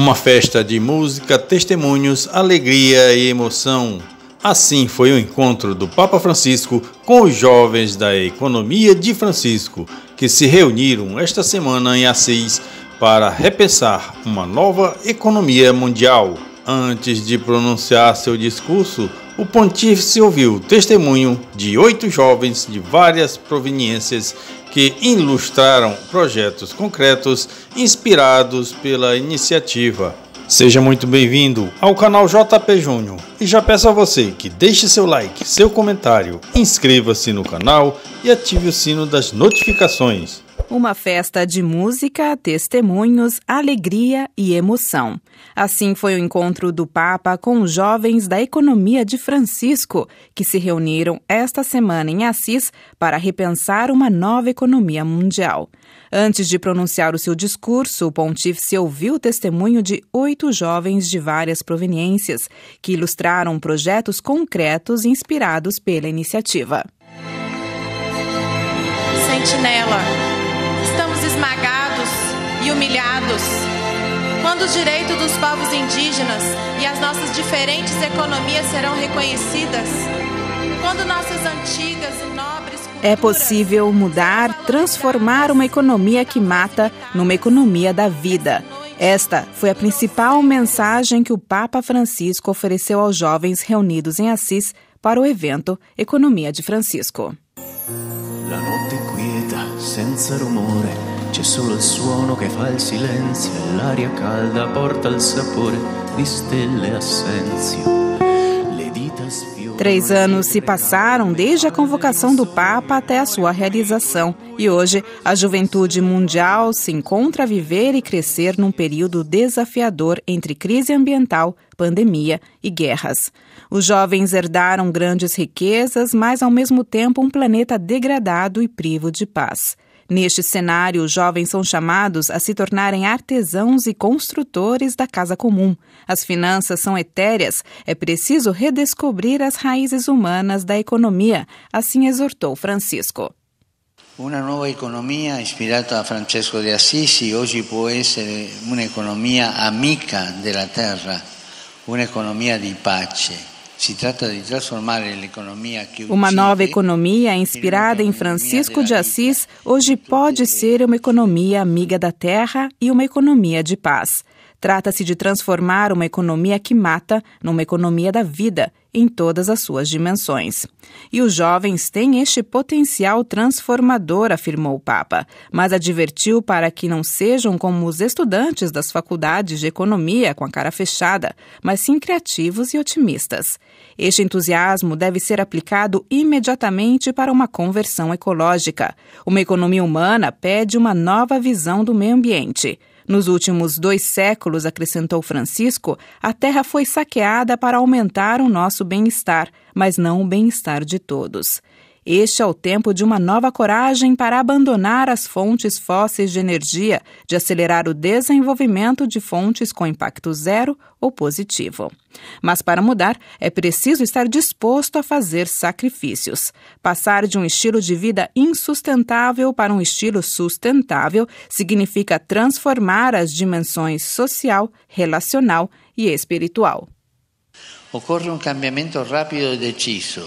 Uma festa de música, testemunhos, alegria e emoção. Assim foi o encontro do Papa Francisco com os jovens da economia de Francisco, que se reuniram esta semana em Assis para repensar uma nova economia mundial. Antes de pronunciar seu discurso, o pontífice ouviu o testemunho de oito jovens de várias proveniências que ilustraram projetos concretos inspirados pela iniciativa. Seja muito bem-vindo ao canal JP Júnior e já peço a você que deixe seu like, seu comentário, inscreva-se no canal e ative o sino das notificações. Uma festa de música, testemunhos, alegria e emoção. Assim foi o encontro do Papa com os jovens da economia de Francisco, que se reuniram esta semana em Assis para repensar uma nova economia mundial. Antes de pronunciar o seu discurso, o pontífice ouviu o testemunho de oito jovens de várias proveniências, que ilustraram projetos concretos inspirados pela iniciativa. Sentinela esmagados e humilhados, quando os direitos dos povos indígenas e as nossas diferentes economias serão reconhecidas, quando nossas antigas e nobres. É culturas... É possível mudar, transformar uma economia que mata numa economia da vida. Esta foi a principal mensagem que o Papa Francisco ofereceu aos jovens reunidos em Assis para o evento Economia de Francisco. La notte quieta, senza rumore. C'è solo il suono che fa il silenzio e l'aria calda porta il sapore di stelle assenzio. Três anos se passaram desde a convocação do Papa até a sua realização. E hoje, a juventude mundial se encontra a viver e crescer num período desafiador entre crise ambiental, pandemia e guerras. Os jovens herdaram grandes riquezas, mas ao mesmo tempo um planeta degradado e privo de paz. Neste cenário, os jovens são chamados a se tornarem artesãos e construtores da casa comum. As finanças são etéreas, é preciso redescobrir as raízes humanas da economia, assim exortou Francisco. Uma nova economia inspirada a Francesco de Assis hoje pode eh, ser uma economia amiga da terra, uma economia de pace. Uma nova economia inspirada em Francisco de Assis hoje pode ser uma economia amiga da terra e uma economia de paz. Trata-se de transformar uma economia que mata numa economia da vida, em todas as suas dimensões. E os jovens têm este potencial transformador, afirmou o Papa, mas advertiu para que não sejam como os estudantes das faculdades de economia com a cara fechada, mas sim criativos e otimistas. Este entusiasmo deve ser aplicado imediatamente para uma conversão ecológica. Uma economia humana pede uma nova visão do meio ambiente. Nos últimos dois séculos, acrescentou Francisco, a terra foi saqueada para aumentar o nosso bem-estar, mas não o bem-estar de todos. Este é o tempo de uma nova coragem para abandonar as fontes fósseis de energia, de acelerar o desenvolvimento de fontes com impacto zero ou positivo. Mas para mudar, é preciso estar disposto a fazer sacrifícios. Passar de um estilo de vida insustentável para um estilo sustentável significa transformar as dimensões social, relacional e espiritual. Ocorre um cambiamento rápido e deciso.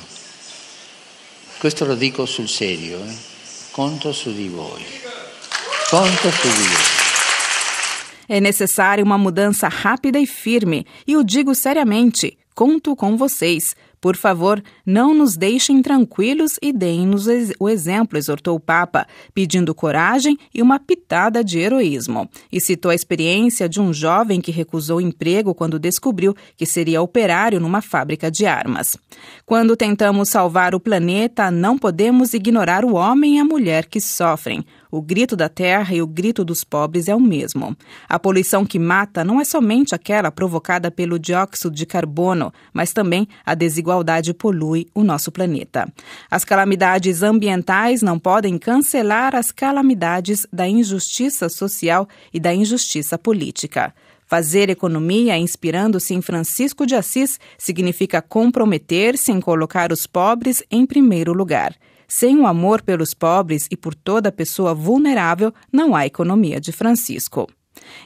Questo lo dico sul serio, eh? conto su di voi. Conto su di voi. É necessária uma mudança rápida e firme, e o digo seriamente: conto com vocês por favor, não nos deixem tranquilos e deem-nos o exemplo, exortou o Papa, pedindo coragem e uma pitada de heroísmo. E citou a experiência de um jovem que recusou emprego quando descobriu que seria operário numa fábrica de armas. Quando tentamos salvar o planeta, não podemos ignorar o homem e a mulher que sofrem. O grito da terra e o grito dos pobres é o mesmo. A poluição que mata não é somente aquela provocada pelo dióxido de carbono, mas também a desigualdade desigualdade polui o nosso planeta. As calamidades ambientais não podem cancelar as calamidades da injustiça social e da injustiça política. Fazer economia inspirando-se em Francisco de Assis significa comprometer-se em colocar os pobres em primeiro lugar. Sem o amor pelos pobres e por toda pessoa vulnerável, não há economia de Francisco.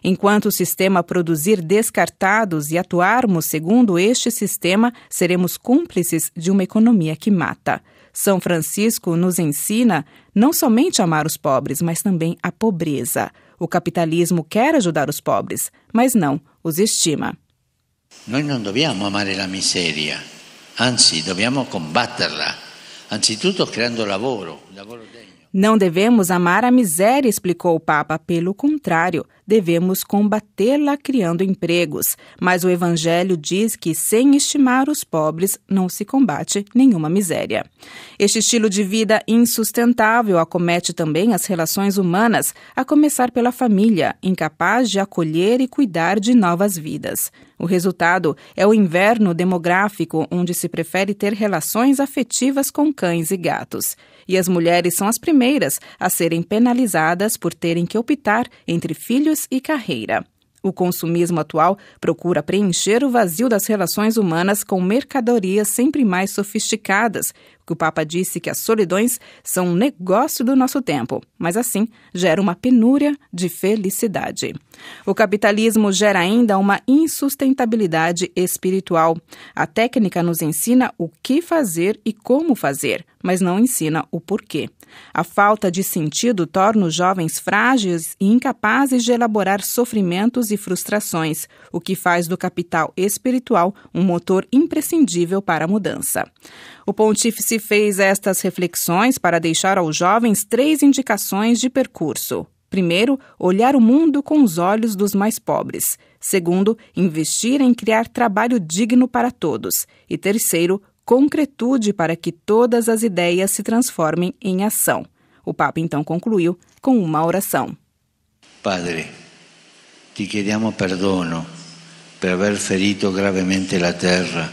Enquanto o sistema produzir descartados e atuarmos segundo este sistema, seremos cúmplices de uma economia que mata. São Francisco nos ensina não somente a amar os pobres, mas também a pobreza. O capitalismo quer ajudar os pobres, mas não os estima. Nós não devemos amar a miséria, anzi, devemos combatterla, anzitutto criando o trabalho. dentro. Não devemos amar a miséria, explicou o Papa. Pelo contrário, devemos combatê-la criando empregos. Mas o Evangelho diz que, sem estimar os pobres, não se combate nenhuma miséria. Este estilo de vida insustentável acomete também as relações humanas, a começar pela família, incapaz de acolher e cuidar de novas vidas. O resultado é o inverno demográfico, onde se prefere ter relações afetivas com cães e gatos. E as mulheres são as primeiras primeiras a serem penalizadas por terem que optar entre filhos e carreira. O consumismo atual procura preencher o vazio das relações humanas com mercadorias sempre mais sofisticadas, que o Papa disse que as solidões são um negócio do nosso tempo, mas assim gera uma penúria de felicidade. O capitalismo gera ainda uma insustentabilidade espiritual. A técnica nos ensina o que fazer e como fazer, mas não ensina o porquê. A falta de sentido torna os jovens frágeis e incapazes de elaborar sofrimentos e frustrações, o que faz do capital espiritual um motor imprescindível para a mudança. O pontífice fez estas reflexões para deixar aos jovens três indicações de percurso. Primeiro, olhar o mundo com os olhos dos mais pobres. Segundo, investir em criar trabalho digno para todos. E terceiro, concretude para que todas as ideias se transformem em ação. O Papa então concluiu com uma oração. Padre, te queremos perdono por haver ferido gravemente a terra.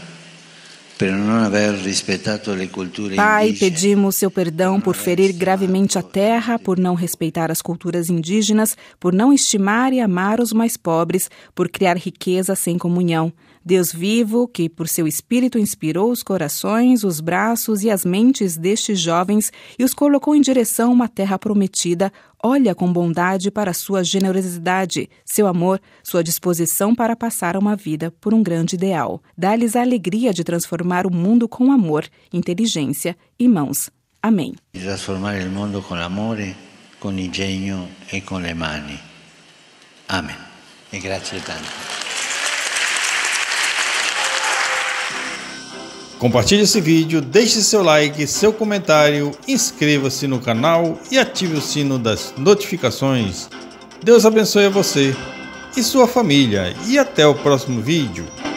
Pai, pedimos seu perdão por ferir é gravemente a terra, por não respeitar as culturas indígenas, por não estimar e amar os mais pobres, por criar riqueza sem comunhão. Deus vivo, que por seu espírito inspirou os corações, os braços e as mentes destes jovens e os colocou em direção a uma terra prometida, olha com bondade para sua generosidade, seu amor, sua disposição para passar uma vida por um grande ideal. Dá-lhes a alegria de transformar o mundo com amor, inteligência e mãos. Amém. Transformar o mundo com amor, com engenho e com le mani. Amém. E grazie tanto. Compartilhe esse vídeo, deixe seu like, seu comentário, inscreva-se no canal e ative o sino das notificações. Deus abençoe a você e sua família e até o próximo vídeo.